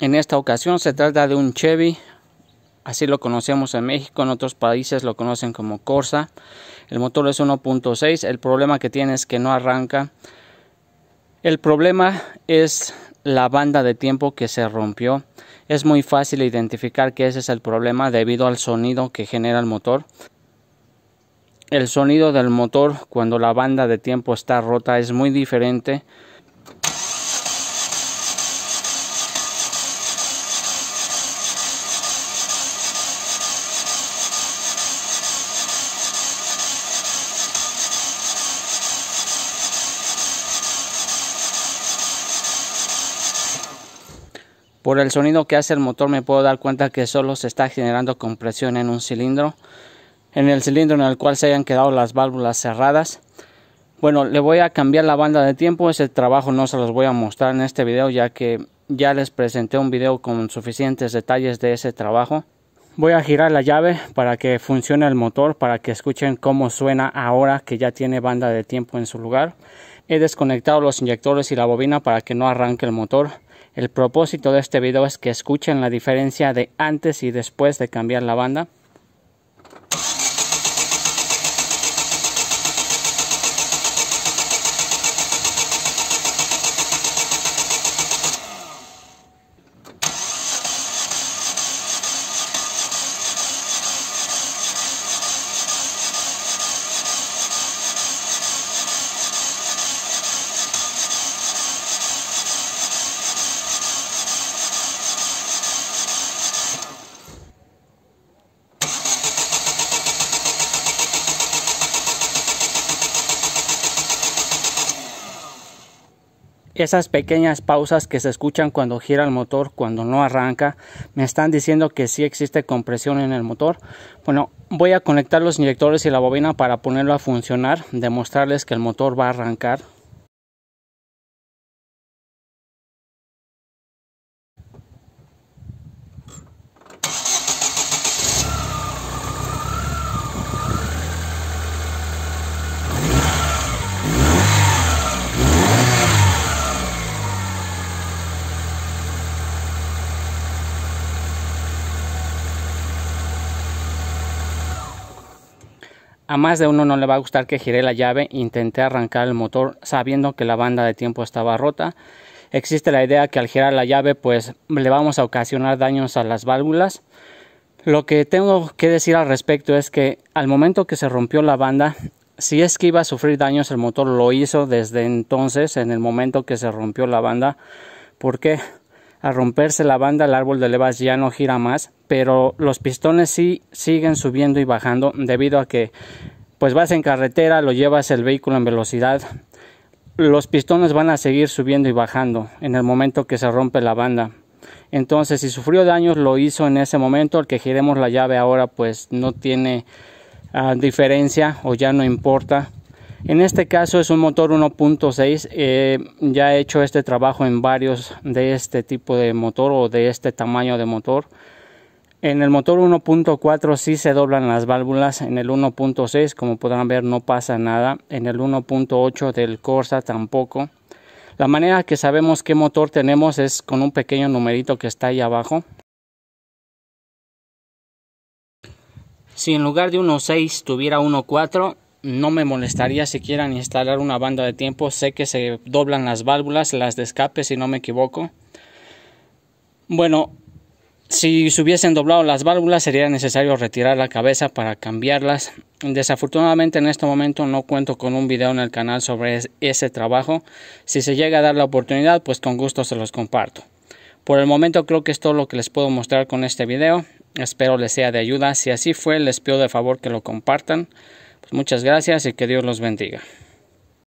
En esta ocasión se trata de un Chevy, así lo conocemos en México, en otros países lo conocen como Corsa. El motor es 1.6, el problema que tiene es que no arranca. El problema es la banda de tiempo que se rompió. Es muy fácil identificar que ese es el problema debido al sonido que genera el motor. El sonido del motor cuando la banda de tiempo está rota es muy diferente Por el sonido que hace el motor me puedo dar cuenta que solo se está generando compresión en un cilindro, en el cilindro en el cual se hayan quedado las válvulas cerradas. Bueno, le voy a cambiar la banda de tiempo, ese trabajo no se los voy a mostrar en este video ya que ya les presenté un video con suficientes detalles de ese trabajo. Voy a girar la llave para que funcione el motor, para que escuchen cómo suena ahora que ya tiene banda de tiempo en su lugar. He desconectado los inyectores y la bobina para que no arranque el motor. El propósito de este video es que escuchen la diferencia de antes y después de cambiar la banda Esas pequeñas pausas que se escuchan cuando gira el motor, cuando no arranca, me están diciendo que sí existe compresión en el motor. Bueno, voy a conectar los inyectores y la bobina para ponerlo a funcionar, demostrarles que el motor va a arrancar A más de uno no le va a gustar que giré la llave, intenté arrancar el motor sabiendo que la banda de tiempo estaba rota. Existe la idea que al girar la llave pues le vamos a ocasionar daños a las válvulas. Lo que tengo que decir al respecto es que al momento que se rompió la banda, si es que iba a sufrir daños el motor lo hizo desde entonces, en el momento que se rompió la banda. ¿Por qué? a romperse la banda, el árbol de levas ya no gira más, pero los pistones sí siguen subiendo y bajando debido a que pues vas en carretera, lo llevas el vehículo en velocidad, los pistones van a seguir subiendo y bajando en el momento que se rompe la banda. Entonces, si sufrió daños, lo hizo en ese momento. al que giremos la llave ahora, pues no tiene ah, diferencia o ya no importa en este caso es un motor 1.6. Eh, ya he hecho este trabajo en varios de este tipo de motor o de este tamaño de motor. En el motor 1.4 sí se doblan las válvulas, en el 1.6 como podrán ver no pasa nada, en el 1.8 del Corsa tampoco. La manera que sabemos qué motor tenemos es con un pequeño numerito que está ahí abajo. Si en lugar de 1.6 tuviera 1.4 no me molestaría si quieran instalar una banda de tiempo. Sé que se doblan las válvulas, las de escape, si no me equivoco. Bueno, si se hubiesen doblado las válvulas sería necesario retirar la cabeza para cambiarlas. Desafortunadamente en este momento no cuento con un video en el canal sobre ese trabajo. Si se llega a dar la oportunidad, pues con gusto se los comparto. Por el momento creo que es todo lo que les puedo mostrar con este video. Espero les sea de ayuda. Si así fue, les pido de favor que lo compartan. Pues muchas gracias y que Dios los bendiga.